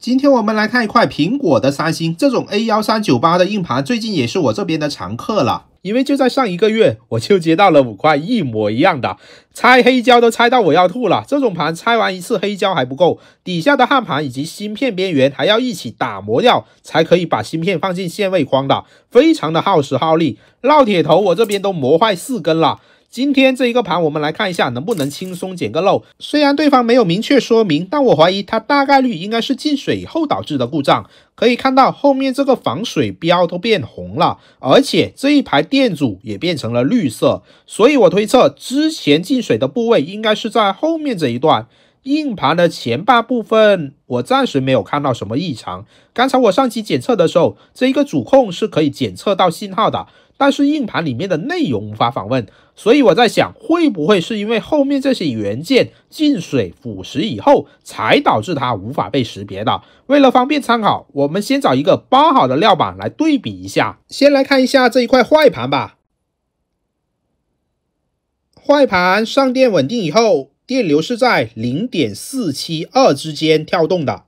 今天我们来看一块苹果的三星，这种 A 幺三九八的硬盘最近也是我这边的常客了，因为就在上一个月，我就接到了五块一模一样的，拆黑胶都拆到我要吐了。这种盘拆完一次黑胶还不够，底下的焊盘以及芯片边缘还要一起打磨掉，才可以把芯片放进限位框的，非常的耗时耗力，烙铁头我这边都磨坏四根了。今天这一个盘，我们来看一下能不能轻松捡个漏。虽然对方没有明确说明，但我怀疑它大概率应该是进水后导致的故障。可以看到后面这个防水标都变红了，而且这一排电阻也变成了绿色，所以我推测之前进水的部位应该是在后面这一段。硬盘的前半部分，我暂时没有看到什么异常。刚才我上机检测的时候，这一个主控是可以检测到信号的，但是硬盘里面的内容无法访问。所以我在想，会不会是因为后面这些元件进水腐蚀以后，才导致它无法被识别的？为了方便参考，我们先找一个包好的料板来对比一下。先来看一下这一块坏盘吧。坏盘上电稳定以后。电流是在零点四七二之间跳动的。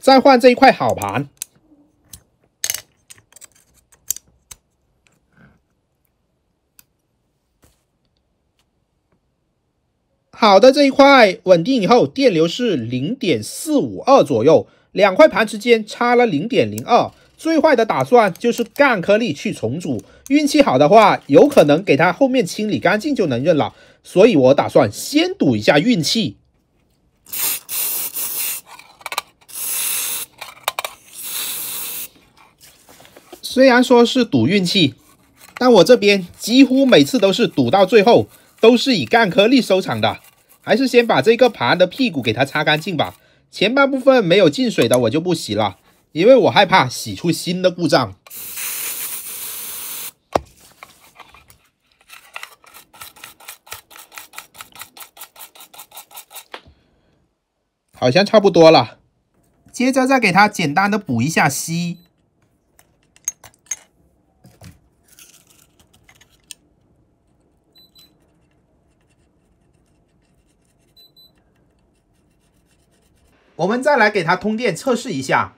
再换这一块好盘，好的这一块稳定以后，电流是零点四五二左右，两块盘之间差了零点零二。最坏的打算就是干颗粒去重组，运气好的话，有可能给它后面清理干净就能认了。所以我打算先赌一下运气。虽然说是赌运气，但我这边几乎每次都是赌到最后，都是以干颗粒收场的。还是先把这个盘的屁股给它擦干净吧，前半部分没有进水的我就不洗了。因为我害怕洗出新的故障，好像差不多了。接着再给它简单的补一下锡。我们再来给它通电测试一下。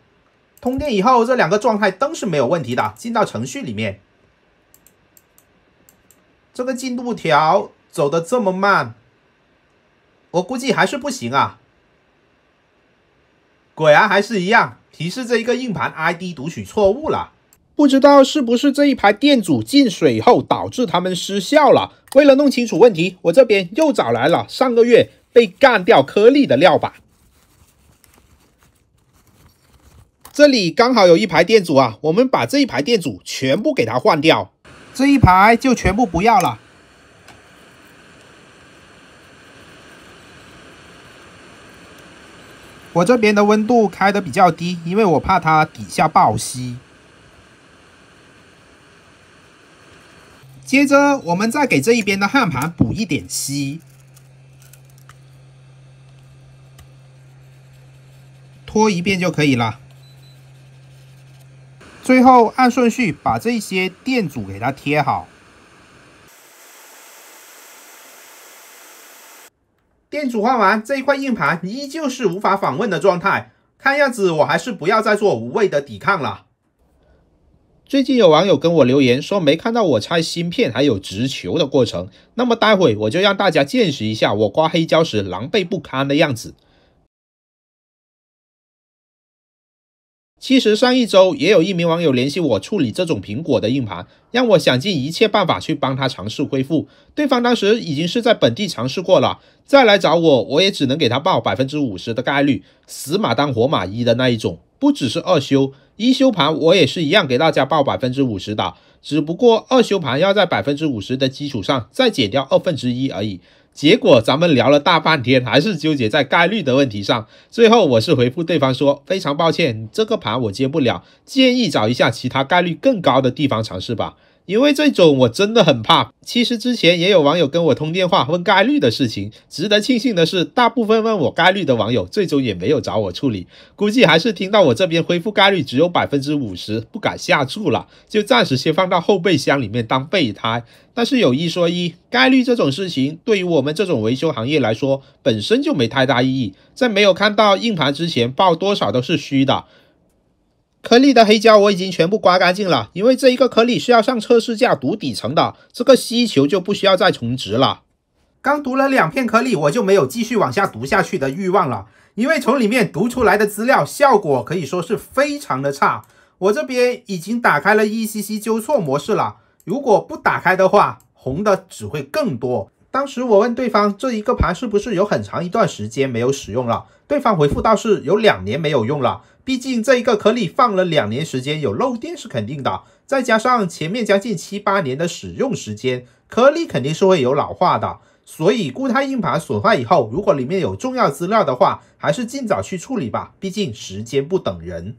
通电以后，这两个状态灯是没有问题的。进到程序里面，这个进度条走的这么慢，我估计还是不行啊。果然还是一样，提示这一个硬盘 I D 读取错误了。不知道是不是这一排电阻进水后导致它们失效了。为了弄清楚问题，我这边又找来了上个月被干掉颗粒的料板。这里刚好有一排电阻啊，我们把这一排电阻全部给它换掉，这一排就全部不要了。我这边的温度开的比较低，因为我怕它底下爆锡。接着，我们再给这一边的焊盘补一点锡，拖一遍就可以了。最后按顺序把这些电阻给它贴好。电阻换完，这一块硬盘依旧是无法访问的状态。看样子我还是不要再做无谓的抵抗了。最近有网友跟我留言说没看到我拆芯片还有植球的过程，那么待会我就让大家见识一下我刮黑胶时狼狈不堪的样子。其实上一周也有一名网友联系我处理这种苹果的硬盘，让我想尽一切办法去帮他尝试恢复。对方当时已经是在本地尝试过了，再来找我，我也只能给他报百分之五十的概率，死马当活马医的那一种。不只是二修一修盘，我也是一样给大家报百分之五十的，只不过二修盘要在百分之五十的基础上再减掉二分之一而已。结果咱们聊了大半天，还是纠结在概率的问题上。最后我是回复对方说：“非常抱歉，这个盘我接不了，建议找一下其他概率更高的地方尝试吧。”因为这种我真的很怕。其实之前也有网友跟我通电话问概率的事情。值得庆幸的是，大部分问我概率的网友最终也没有找我处理，估计还是听到我这边恢复概率只有百分之五十，不敢下注了，就暂时先放到后备箱里面当备胎。但是有一说一，概率这种事情对于我们这种维修行业来说，本身就没太大意义。在没有看到硬盘之前，报多少都是虚的。颗粒的黑胶我已经全部刮干净了，因为这一个颗粒是要上测试架读底层的，这个吸球就不需要再重植了。刚读了两片颗粒，我就没有继续往下读下去的欲望了，因为从里面读出来的资料效果可以说是非常的差。我这边已经打开了 ECC 纠错模式了，如果不打开的话，红的只会更多。当时我问对方，这一个盘是不是有很长一段时间没有使用了？对方回复倒是有两年没有用了。毕竟这一个颗粒放了两年时间，有漏电是肯定的。再加上前面将近七八年的使用时间，颗粒肯定是会有老化的。所以固态硬盘损坏以后，如果里面有重要资料的话，还是尽早去处理吧。毕竟时间不等人。